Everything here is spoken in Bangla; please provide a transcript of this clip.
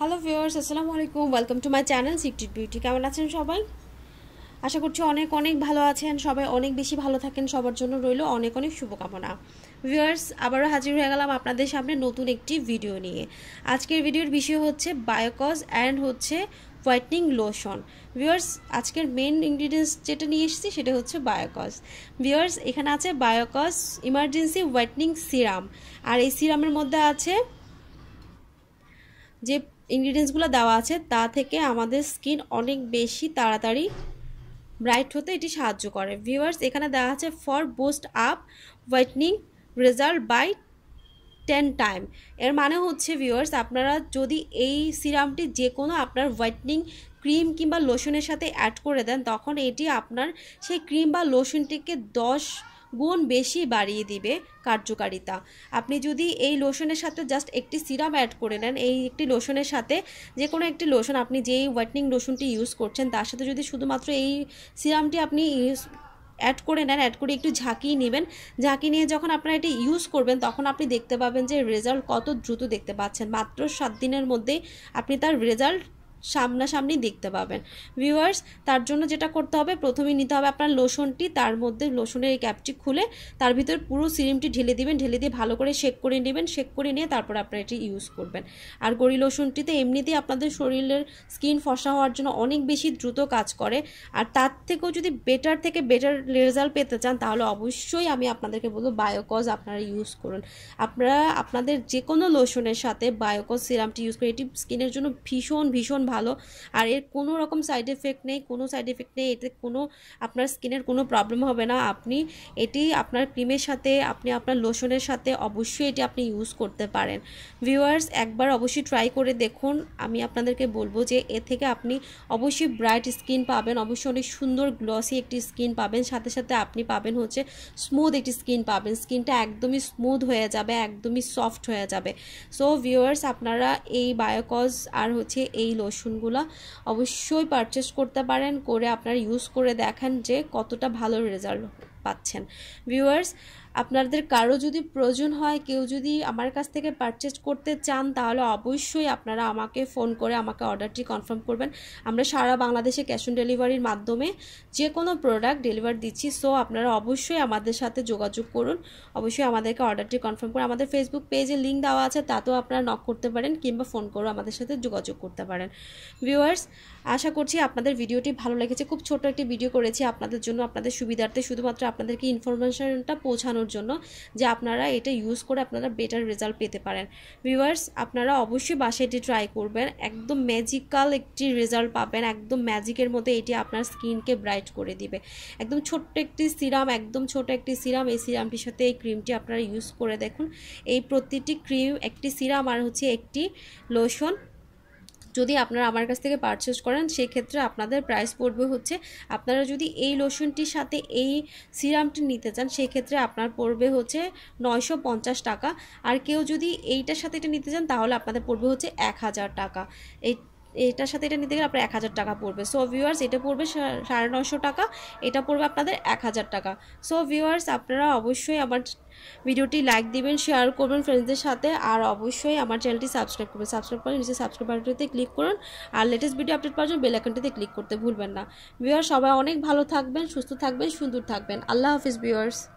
হ্যালো ভিউয়ার্স আসসালামু আলাইকুম welcome to my channel secret beauty কেমন আছেন সবাই আশা করছি অনেক অনেক ভালো আছেন সবাই অনেক বেশি ভালো থাকেন সবার জন্য রইল অনেক অনেক শুভকামনা ভিউয়ার্স আবারও হাজির হয়ে গেলাম আপনাদের সামনে নতুন একটি ভিডিও নিয়ে আজকের ভিডিওর বিষয় হচ্ছে বায়োকজ অ্যান্ড হচ্ছে হোয়াইটনিং লোশন ভিউয়ার্স আজকের মেন ইনগ্রিডিয়েন্টস যেটা নিয়ে এসেছি সেটা হচ্ছে বায়োকজ ভিউয়ার্স এখানে আছে বায়োকজ ইমার্জেন্সি হোয়াইটনিং সিরাম আর এই সিরামের মধ্যে আছে যে ইনগ্রিডিয়েন্টসগুলো দেওয়া আছে তা থেকে আমাদের স্কিন অনেক বেশি তাড়াতাড়ি ব্রাইট হতে এটি সাহায্য করে ভিউয়ার্স এখানে দেওয়া আছে for boost up whitening result by ten time এর মানে হচ্ছে ভিউয়ার্স আপনারা যদি এই সিরামটি যে কোনো আপনার হোয়াইটনিং ক্রিম কিংবা লোশনের সাথে অ্যাড করে দেন তখন এটি আপনার সেই ক্রিম বা লোশনটিকে দশ গুণ বেশি বাড়িয়ে দিবে কার্যকারিতা আপনি যদি এই লোশনের সাথে জাস্ট একটি সিরাম অ্যাড করে নেন এই একটি লোশনের সাথে যে কোনো একটি লোশন আপনি যেই হোয়াইটনিং লোশনটি ইউজ করছেন তার সাথে যদি শুধুমাত্র এই সিরামটি আপনি ইউজ অ্যাড করে নেন অ্যাড করে একটু ঝাঁকিয়ে নেবেন ঝাঁকি নিয়ে যখন আপনারা এটি ইউজ করবেন তখন আপনি দেখতে পাবেন যে রেজাল্ট কত দ্রুত দেখতে পাচ্ছেন মাত্র সাত দিনের মধ্যেই আপনি তার রেজাল্ট সামনাসামনি দেখতে পাবেন ভিউয়ার্স তার জন্য যেটা করতে হবে প্রথমে নিতে হবে আপনার লোশনটি তার মধ্যে লোশনের এই ক্যাপটি খুলে তার ভিতর পুরো সিরিমটি ঢেলে দিবেন ঢেলে দিয়ে ভালো করে শেক করে নেবেন শেক করে নিয়ে তারপর আপনারা এটি ইউজ করবেন আর গড়ি লোশনটিতে এমনিতেই আপনাদের শরীরের স্কিন ফসা হওয়ার জন্য অনেক বেশি দ্রুত কাজ করে আর তার থেকেও যদি বেটার থেকে বেটার রেজাল্ট পেতে চান তাহলে অবশ্যই আমি আপনাদেরকে বলবো বায়োকজ আপনারা ইউজ করুন আপনারা আপনাদের যে কোনো লোশনের সাথে বায়োকজ সিরামটি ইউজ করে এটি স্কিনের জন্য ভীষণ ভীষণ ভালো আর এর কোনো রকম সাইড এফেক্ট নেই কোনো সাইড এফেক্ট নেই এতে কোনো আপনার স্কিনের কোনো প্রবলেম হবে না আপনি এটি আপনার ক্রিমের সাথে আপনি আপনার লোশনের সাথে অবশ্যই এটি আপনি ইউজ করতে পারেন ভিউয়ার্স একবার অবশ্যই ট্রাই করে দেখুন আমি আপনাদেরকে বলবো যে এ থেকে আপনি অবশ্যই ব্রাইট স্কিন পাবেন অবশ্যই অনেক সুন্দর গ্লসি একটি স্কিন পাবেন সাথে সাথে আপনি পাবেন হচ্ছে স্মুথ একটি স্কিন পাবেন স্কিনটা একদমই স্মুথ হয়ে যাবে একদমই সফট হয়ে যাবে সো ভিউয়ার্স আপনারা এই বায়োকজ আর হচ্ছে এই লোশন লোশনগুলো অবশ্যই পারচেস করতে পারেন করে আপনারা ইউজ করে দেখেন যে কতটা ভালো রেজাল্ট পাচ্ছেন ভিউয়ার্স আপনাদের কারো যদি প্রয়োজন হয় কেউ যদি আমার কাছ থেকে পারচেস করতে চান তাহলে অবশ্যই আপনারা আমাকে ফোন করে আমাকে অর্ডারটি কনফার্ম করবেন আমরা সারা বাংলাদেশে ক্যাশ অন ডেলিভারির মাধ্যমে যে কোনো প্রোডাক্ট ডেলিভার দিচ্ছি সো আপনারা অবশ্যই আমাদের সাথে যোগাযোগ করুন অবশ্যই আমাদেরকে অর্ডারটি কনফার্ম করে আমাদের ফেসবুক পেজে লিঙ্ক দেওয়া আছে তাতেও আপনারা নক করতে পারেন কিংবা ফোন করেও আমাদের সাথে যোগাযোগ করতে পারেন ভিউয়ার্স আশা করছি আপনাদের ভিডিওটি ভালো লেগেছে খুব ছোট একটি ভিডিও করেছি আপনাদের জন্য আপনাদের সুবিধার্থে শুধুমাত্র আপনাদেরকে ইনফরমেশনটা পৌঁছানোর দেখানোর জন্য যে আপনারা এটা ইউজ করে আপনারা বেটার রেজাল্ট পেতে পারেন ভিউয়ার্স আপনারা অবশ্যই বাসায় এটি ট্রাই করবেন একদম ম্যাজিক্যাল একটি রেজাল্ট পাবেন একদম ম্যাজিকের মধ্যে এটি আপনার স্কিনকে ব্রাইট করে দিবে একদম ছোট্ট একটি সিরাম একদম ছোট একটি সিরাম এই সিরামটির সাথে এই ক্রিমটি আপনারা ইউজ করে দেখুন এই প্রতিটি ক্রিম একটি সিরাম আর হচ্ছে একটি লোশন যদি আপনারা আমার কাছ থেকে পারচেস করেন সেক্ষেত্রে আপনাদের প্রাইস পড়বে হচ্ছে আপনারা যদি এই লোশনটির সাথে এই সিরামটি নিতে চান সেক্ষেত্রে আপনার পড়বে হচ্ছে নয়শো টাকা আর কেউ যদি এইটার সাথে এটা নিতে চান তাহলে আপনাদের পড়বে হচ্ছে এক হাজার টাকা এই এটার সাথে এটা নিতে গেলে আপনার এক হাজার টাকা পড়বে সো ভিউয়ার্স এটা পড়বে সাড়ে নশো টাকা এটা পড়বে আপনাদের এক হাজার টাকা সো ভিউয়ার্স আপনারা অবশ্যই আমার ভিডিওটি লাইক দিবেন শেয়ার করবেন ফ্রেন্ডসদের সাথে আর অবশ্যই আমার চ্যানেলটি সাবস্ক্রাইব করবেন সাবস্ক্রাইব করে নিচে সাবস্ক্রাইব বাটনটিতে ক্লিক করুন আর লেটেস্ট ভিডিও আপডেট পাওয়ার জন্য বেল আইকনটিতে ক্লিক করতে ভুলবেন না ভিউয়ার্স সবাই অনেক ভালো থাকবেন সুস্থ থাকবেন সুন্দর থাকবেন আল্লাহ হাফিজ ভিউয়ার্স